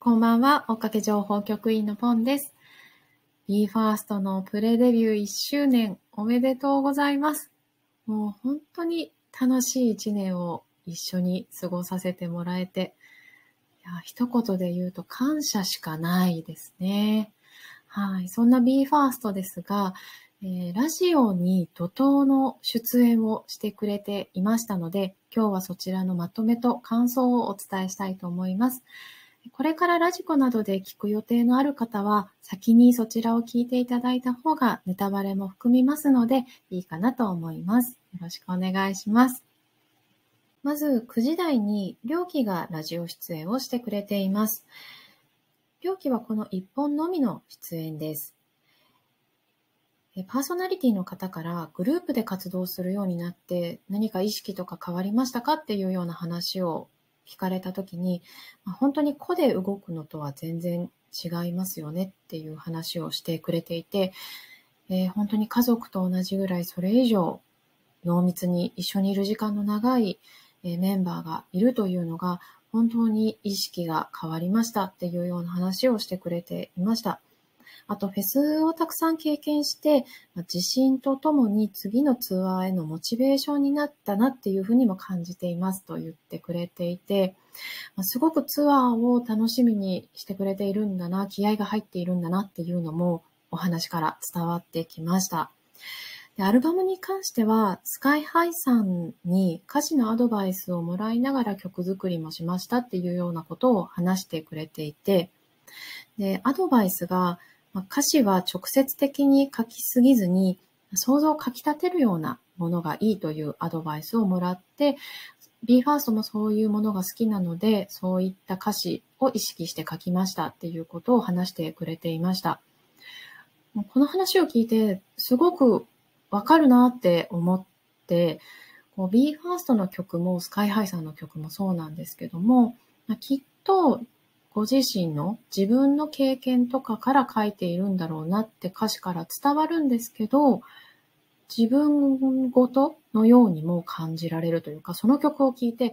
こんばんは、追っかけ情報局員のポンです。BE:FIRST のプレデビュー1周年おめでとうございます。もう本当に楽しい1年を一緒に過ごさせてもらえて、いや一言で言うと感謝しかないですね。はい。そんな BE:FIRST ですが、えー、ラジオに怒涛の出演をしてくれていましたので、今日はそちらのまとめと感想をお伝えしたいと思います。これからラジコなどで聞く予定のある方は、先にそちらを聞いていただいた方がネタバレも含みますので、いいかなと思います。よろしくお願いします。まず9時台に、両きがラジオ出演をしてくれています。両きはこの1本のみの出演です。パーソナリティの方からグループで活動するようになって何か意識とか変わりましたかっていうような話を聞かれた時に、まあ、本当に個で動くのとは全然違いますよねっていう話をしてくれていて、えー、本当に家族と同じぐらいそれ以上濃密に一緒にいる時間の長い、えメンバーがいるというのが本当に意識が変わりましたっていうような話をしてくれていました。あとフェスをたくさん経験して、まあ、自信とともに次のツアーへのモチベーションになったなっていうふうにも感じていますと言ってくれていて、まあ、すごくツアーを楽しみにしてくれているんだな、気合が入っているんだなっていうのもお話から伝わってきました。でアルバムに関しては、スカイハイさんに歌詞のアドバイスをもらいながら曲作りもしましたっていうようなことを話してくれていて、で、アドバイスが、まあ、歌詞は直接的に書きすぎずに、想像をかきたてるようなものがいいというアドバイスをもらって、BE:FIRST もそういうものが好きなので、そういった歌詞を意識して書きましたっていうことを話してくれていました。この話を聞いて、すごくわかるなって思って、BE:FIRST の曲も SKY-HI さんの曲もそうなんですけども、きっとご自身の自分の経験とかから書いているんだろうなって歌詞から伝わるんですけど、自分ごとのようにも感じられるというか、その曲を聴いて、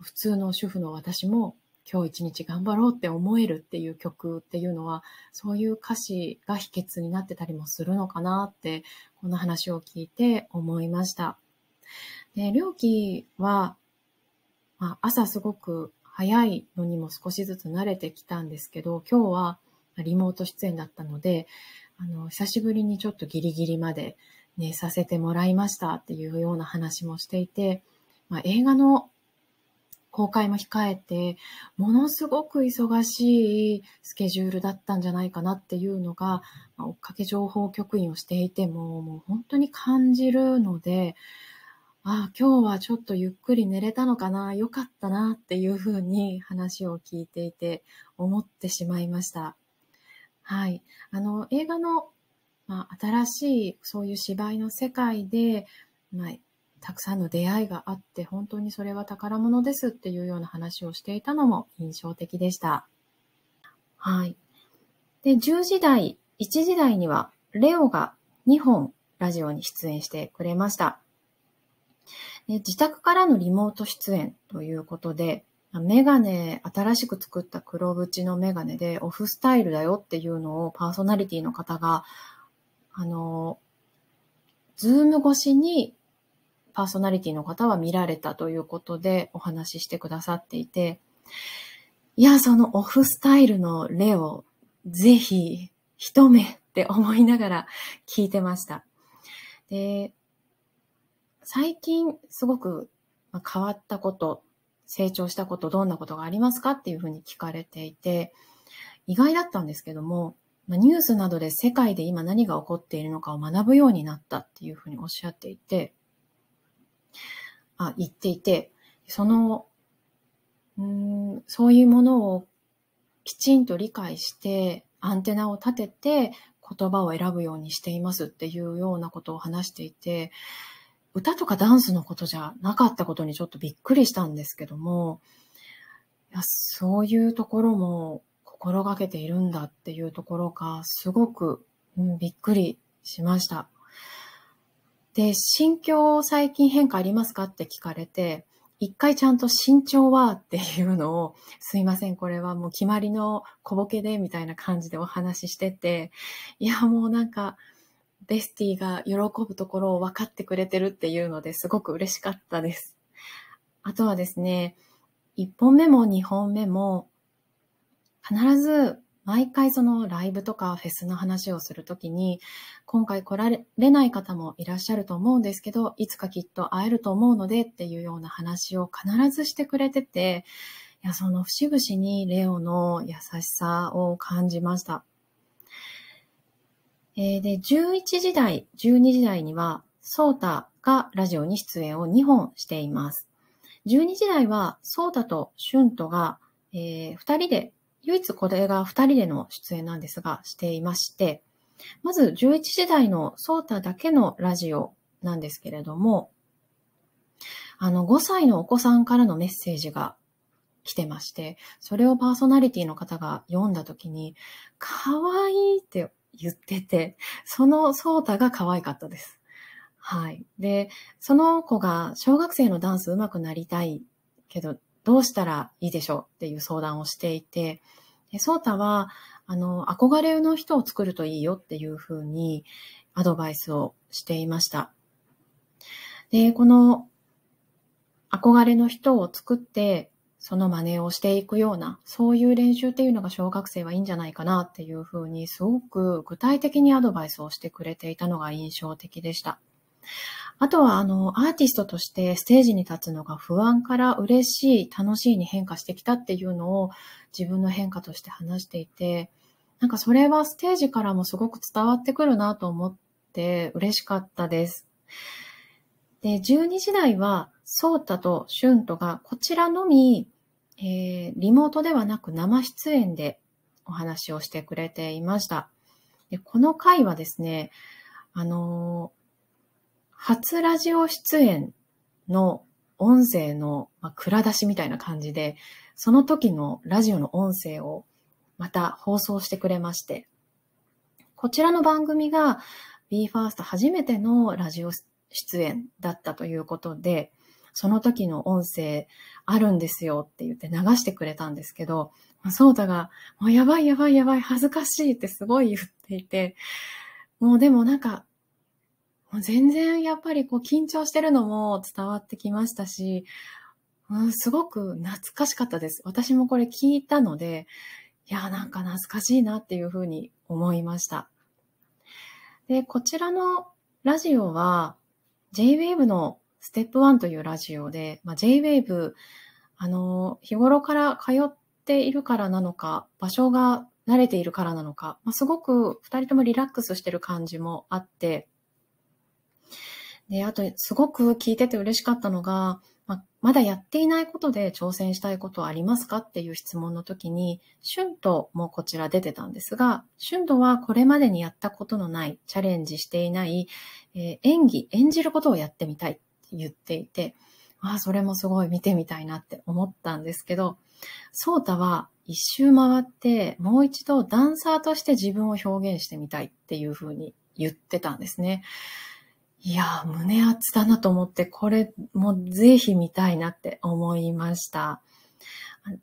普通の主婦の私も今日一日頑張ろうって思えるっていう曲っていうのは、そういう歌詞が秘訣になってたりもするのかなって、この話を聞いて思いました。で、料金は、まあ、朝すごく早いのにも少しずつ慣れてきたんですけど、今日はリモート出演だったので、あの、久しぶりにちょっとギリギリまで寝させてもらいましたっていうような話もしていて、まあ、映画の公開も控えて、ものすごく忙しいスケジュールだったんじゃないかなっていうのが、まあ、追っかけ情報局員をしていても、もう本当に感じるので、ああ、今日はちょっとゆっくり寝れたのかな、よかったなっていうふうに話を聞いていて思ってしまいました。はい。あの、映画の、まあ、新しいそういう芝居の世界で、まあ、たくさんの出会いがあって、本当にそれは宝物ですっていうような話をしていたのも印象的でした。はい。で、10時代、1時代には、レオが2本ラジオに出演してくれました。で自宅からのリモート出演ということで、メガネ、新しく作った黒縁のメガネでオフスタイルだよっていうのをパーソナリティの方が、あの、ズーム越しにパーソナリティの方は見られたということでお話ししてくださっていて、いや、そのオフスタイルの例をぜひ一目って思いながら聞いてました。で、最近すごく変わったこと、成長したこと、どんなことがありますかっていうふうに聞かれていて、意外だったんですけども、ニュースなどで世界で今何が起こっているのかを学ぶようになったっていうふうにおっしゃっていて、あ、言っていて、その、うん、そういうものをきちんと理解して、アンテナを立てて言葉を選ぶようにしていますっていうようなことを話していて、歌とかダンスのことじゃなかったことにちょっとびっくりしたんですけども、いやそういうところも心がけているんだっていうところがすごく、うん、びっくりしました。で、心境最近変化ありますかって聞かれて、一回ちゃんと身長はっていうのを、すいません、これはもう決まりの小ボケでみたいな感じでお話ししてて、いや、もうなんか、ベスティが喜ぶところを分かってくれてるっていうのですごく嬉しかったです。あとはですね、1本目も2本目も必ず毎回そのライブとかフェスの話をするときに、今回来られない方もいらっしゃると思うんですけど、いつかきっと会えると思うのでっていうような話を必ずしてくれてて、いや、その節々にレオの優しさを感じました。えー、で、11時台、12時台には、ソータがラジオに出演を2本しています。12時台は、ソータとシュントが、えー、2人で、唯一これが2人での出演なんですが、していまして、まず11時台のソータだけのラジオなんですけれども、あの、5歳のお子さんからのメッセージが来てまして、それをパーソナリティの方が読んだ時に、かわいいって言ってて、そのソータが可愛かったです。はい。で、その子が小学生のダンス上手くなりたいけど、どうしたらいいでしょうっていう相談をしていて、でソータは、あの、憧れの人を作るといいよっていうふうにアドバイスをしていました。で、この憧れの人を作って、その真似をしていくような、そういう練習っていうのが小学生はいいんじゃないかなっていうふうに、すごく具体的にアドバイスをしてくれていたのが印象的でした。あとは、あの、アーティストとしてステージに立つのが不安から嬉しい、楽しいに変化してきたっていうのを自分の変化として話していて、なんかそれはステージからもすごく伝わってくるなと思って嬉しかったです。で、12時台はソータとシュントがこちらのみ、えー、リモートではなく生出演でお話をしてくれていました。でこの回はですね、あのー、初ラジオ出演の音声の、まあ、蔵出しみたいな感じで、その時のラジオの音声をまた放送してくれまして、こちらの番組が BE:FIRST 初めてのラジオ出演だったということで、その時の音声あるんですよって言って流してくれたんですけど、そうだが、もうやばいやばいやばい、恥ずかしいってすごい言っていて、もうでもなんか、もう全然やっぱりこう緊張してるのも伝わってきましたし、うん、すごく懐かしかったです。私もこれ聞いたので、いや、なんか懐かしいなっていうふうに思いました。で、こちらのラジオは JWAVE のステップワンというラジオで、まあ、J-Wave、あの、日頃から通っているからなのか、場所が慣れているからなのか、まあ、すごく二人ともリラックスしてる感じもあって、で、あと、すごく聞いてて嬉しかったのが、まあ、まだやっていないことで挑戦したいことはありますかっていう質問の時に、シュンともこちら出てたんですが、シュンとはこれまでにやったことのない、チャレンジしていない、えー、演技、演じることをやってみたいっ言っていて、あそれもすごい見てみたいなって思ったんですけど、ソータは一周回ってもう一度ダンサーとして自分を表現してみたいっていうふうに言ってたんですね。いやー、胸熱だなと思って、これもぜひ見たいなって思いました。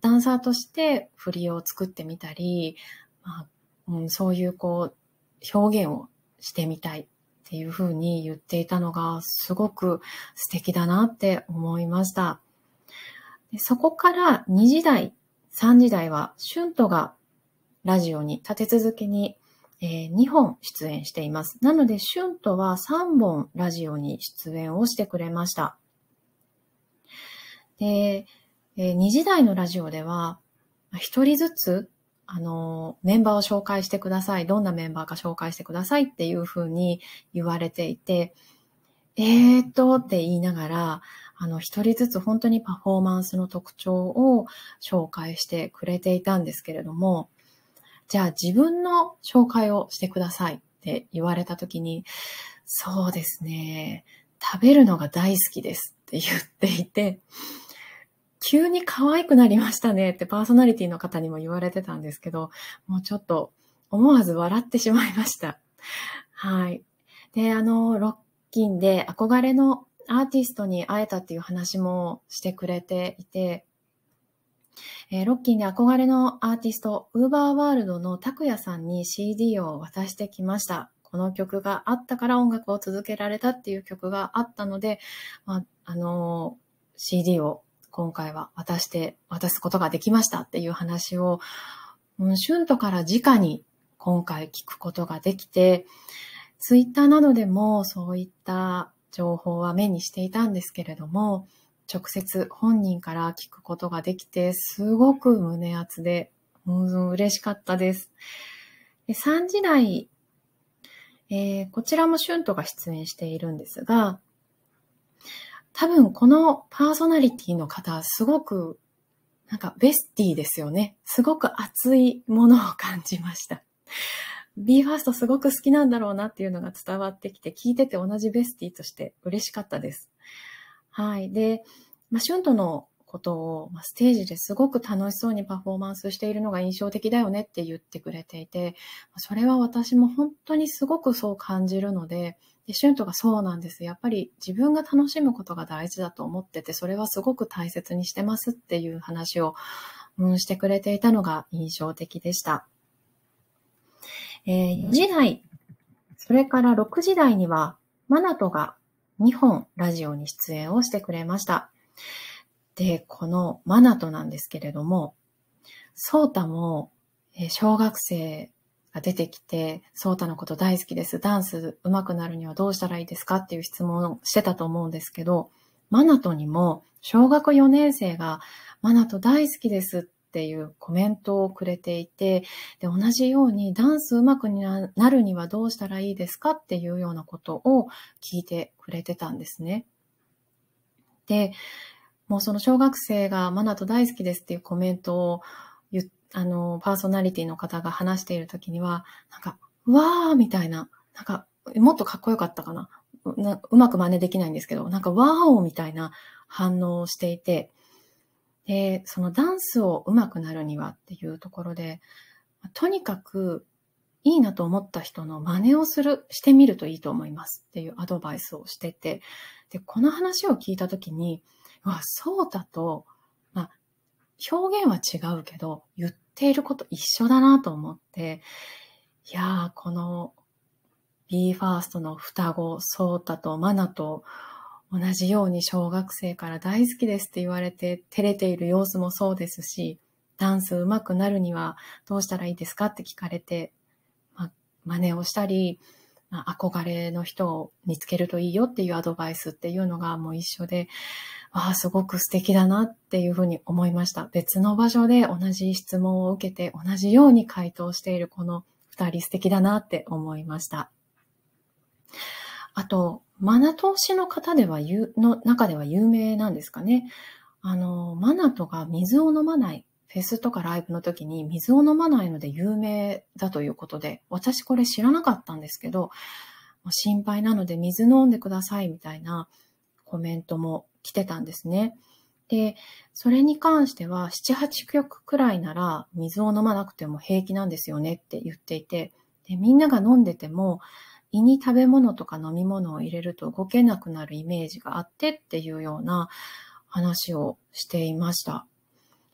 ダンサーとして振りを作ってみたり、まあうん、そういうこう、表現をしてみたいっていうふうに言っていたのがすごく素敵だなって思いました。でそこから2時台、3時台は、シュントがラジオに立て続けに、えー、2本出演しています。なので、シュントは3本ラジオに出演をしてくれました。で、えー、2時台のラジオでは、1人ずつあの、メンバーを紹介してください。どんなメンバーか紹介してくださいっていうふうに言われていて、えーっとって言いながら、あの、一人ずつ本当にパフォーマンスの特徴を紹介してくれていたんですけれども、じゃあ自分の紹介をしてくださいって言われた時に、そうですね、食べるのが大好きですって言っていて、急に可愛くなりましたねってパーソナリティの方にも言われてたんですけど、もうちょっと思わず笑ってしまいました。はい。で、あの、ロッキンで憧れのアーティストに会えたっていう話もしてくれていて、えー、ロッキンで憧れのアーティスト、ウーバーワールドの拓也さんに CD を渡してきました。この曲があったから音楽を続けられたっていう曲があったので、まあ、あのー、CD を今回は渡して、渡すことができましたっていう話を、うュンとから直に今回聞くことができて、ツイッターなどでもそういった情報は目にしていたんですけれども、直接本人から聞くことができて、すごく胸熱で、うん、嬉しかったです。で3時台、えー、こちらもシュントが出演しているんですが、多分このパーソナリティの方、すごく、なんかベスティですよね。すごく熱いものを感じました。BE:FIRST すごく好きなんだろうなっていうのが伝わってきて、聞いてて同じベスティとして嬉しかったです。はい。で、まあ、シュントのことを、まあ、ステージですごく楽しそうにパフォーマンスしているのが印象的だよねって言ってくれていて、それは私も本当にすごくそう感じるので、で、シュントがそうなんです。やっぱり自分が楽しむことが大事だと思ってて、それはすごく大切にしてますっていう話を、うん、してくれていたのが印象的でした。えー、4時代、それから6時台には、マナトが2本ラジオに出演をしてくれました。で、このマナトなんですけれども、ソータも小学生が出てきて、ソータのこと大好きです。ダンス上手くなるにはどうしたらいいですかっていう質問をしてたと思うんですけど、マナトにも小学4年生がマナト大好きですっていうコメントをくれていて、で、同じようにダンス上手くなるにはどうしたらいいですかっていうようなことを聞いてくれてたんですね。で、もうその小学生がマナト大好きですっていうコメントをあの、パーソナリティの方が話している時には、なんか、わーみたいな、なんか、もっとかっこよかったかな。なうまく真似できないんですけど、なんか、わーおみたいな反応をしていて、で、そのダンスをうまくなるにはっていうところで、とにかくいいなと思った人の真似をする、してみるといいと思いますっていうアドバイスをしてて、で、この話を聞いたときに、うわ、そうだと表現は違うけど、言っていること一緒だなと思って、いやー、この BE:FIRST の双子、ソータとマナと同じように小学生から大好きですって言われて照れている様子もそうですし、ダンス上手くなるにはどうしたらいいですかって聞かれて、ま、真似をしたり、まあ、憧れの人を見つけるといいよっていうアドバイスっていうのがもう一緒で、ああ、すごく素敵だなっていうふうに思いました。別の場所で同じ質問を受けて同じように回答しているこの二人素敵だなって思いました。あと、マナ投資の方では、の中では有名なんですかね。あの、マナトが水を飲まないフェスとかライブの時に水を飲まないので有名だということで、私これ知らなかったんですけど、心配なので水飲んでくださいみたいなコメントも来てたんですね。で、それに関しては7、8曲くらいなら水を飲まなくても平気なんですよねって言っていて、でみんなが飲んでても胃に食べ物とか飲み物を入れると動けなくなるイメージがあってっていうような話をしていました。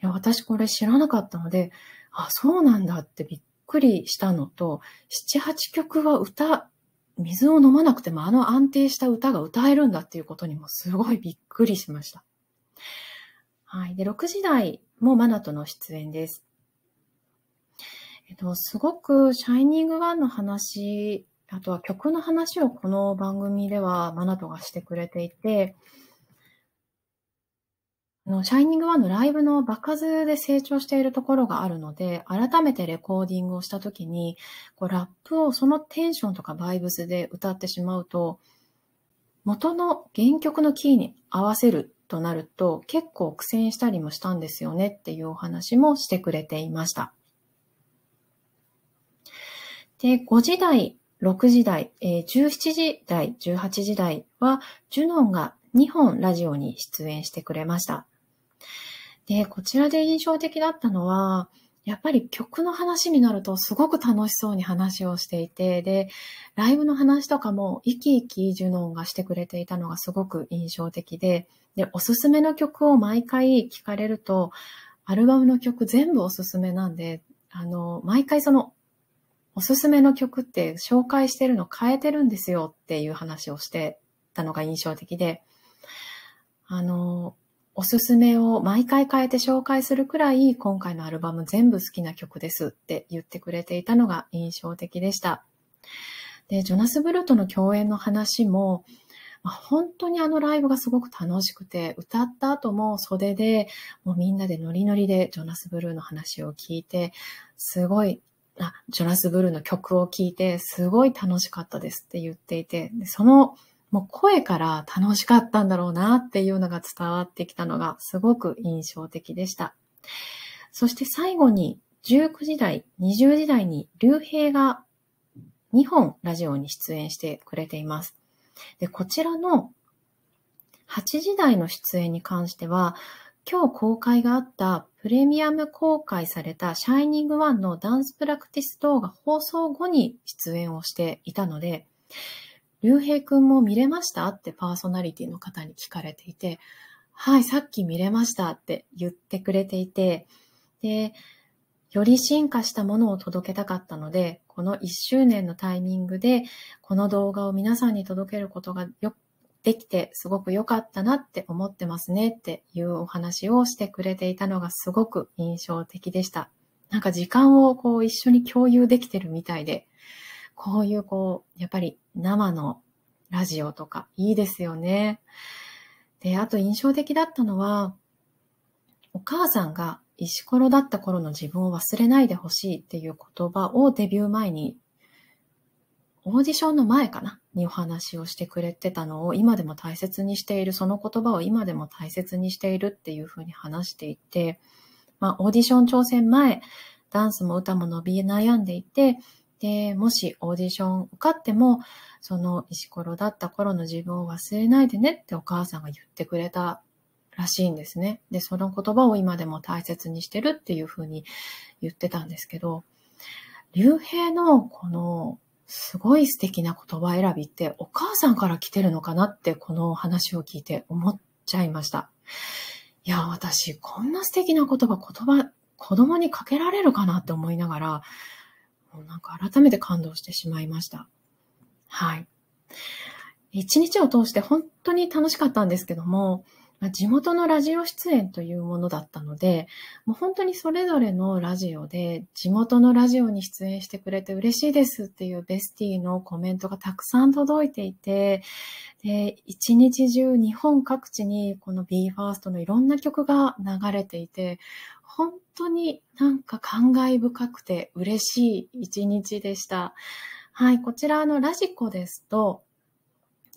や、私これ知らなかったので、あ、そうなんだってびっくりしたのと、七八曲は歌、水を飲まなくてもあの安定した歌が歌えるんだっていうことにもすごいびっくりしました。はい。で、6時台もマナとの出演です。えっと、すごく、シャイニングワンの話、あとは曲の話をこの番組ではマナトがしてくれていて、の、シャイニングワンのライブの場数で成長しているところがあるので、改めてレコーディングをしたときに、こう、ラップをそのテンションとかバイブスで歌ってしまうと、元の原曲のキーに合わせるとなると、結構苦戦したりもしたんですよねっていうお話もしてくれていました。で、5時台、6時台、えー、17時台、18時台は、ジュノンが2本ラジオに出演してくれました。で、こちらで印象的だったのは、やっぱり曲の話になるとすごく楽しそうに話をしていて、で、ライブの話とかも生き生きジュノンがしてくれていたのがすごく印象的で、で、おすすめの曲を毎回聞かれると、アルバムの曲全部おすすめなんで、あの、毎回その、おすすめの曲って紹介してるの変えてるんですよっていう話をしてたのが印象的で、あの、おすすめを毎回変えて紹介するくらい、今回のアルバム全部好きな曲ですって言ってくれていたのが印象的でした。で、ジョナス・ブルーとの共演の話も、本当にあのライブがすごく楽しくて、歌った後も袖で、もうみんなでノリノリでジョナス・ブルーの話を聞いて、すごい、あ、ジョナス・ブルーの曲を聴いて、すごい楽しかったですって言っていて、そのもう声から楽しかったんだろうなっていうのが伝わってきたのがすごく印象的でした。そして最後に19時代、20時代に竜兵が2本ラジオに出演してくれています。で、こちらの8時代の出演に関しては、今日公開があったプレミアム公開されたシャイニングワンのダンスプラクティス動画放送後に出演をしていたので、竜兵くんも見れましたってパーソナリティの方に聞かれていて、はい、さっき見れましたって言ってくれていて、で、より進化したものを届けたかったので、この1周年のタイミングで、この動画を皆さんに届けることがよできて、すごく良かったなって思ってますねっていうお話をしてくれていたのがすごく印象的でした。なんか時間をこう一緒に共有できてるみたいで、こういうこう、やっぱり生のラジオとかいいですよね。で、あと印象的だったのは、お母さんが石ころだった頃の自分を忘れないでほしいっていう言葉をデビュー前に、オーディションの前かなにお話をしてくれてたのを今でも大切にしている、その言葉を今でも大切にしているっていうふうに話していて、まあオーディション挑戦前、ダンスも歌も伸び悩んでいて、で、もしオーディション受かっても、その石ころだった頃の自分を忘れないでねってお母さんが言ってくれたらしいんですね。で、その言葉を今でも大切にしてるっていうふうに言ってたんですけど、竜兵のこのすごい素敵な言葉選びってお母さんから来てるのかなってこの話を聞いて思っちゃいました。いや、私こんな素敵な言葉、言葉、子供にかけられるかなって思いながら、もうなんか改めて感動してしまいました。はい。一日を通して本当に楽しかったんですけども、地元のラジオ出演というものだったので、もう本当にそれぞれのラジオで、地元のラジオに出演してくれて嬉しいですっていうベスティのコメントがたくさん届いていて、で、一日中日本各地にこの BE:FIRST のいろんな曲が流れていて、本当になんか感慨深くて嬉しい一日でした。はい、こちらのラジコですと、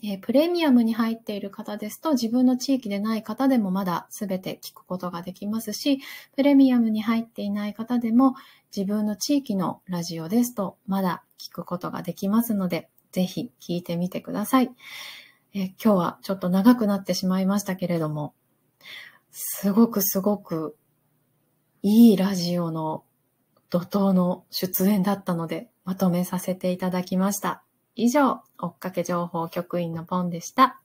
えー、プレミアムに入っている方ですと、自分の地域でない方でもまだ全て聞くことができますし、プレミアムに入っていない方でも、自分の地域のラジオですと、まだ聞くことができますので、ぜひ聞いてみてください。えー、今日はちょっと長くなってしまいましたけれども、すごくすごくいいラジオの怒涛の出演だったので、まとめさせていただきました。以上、追っかけ情報局員のポンでした。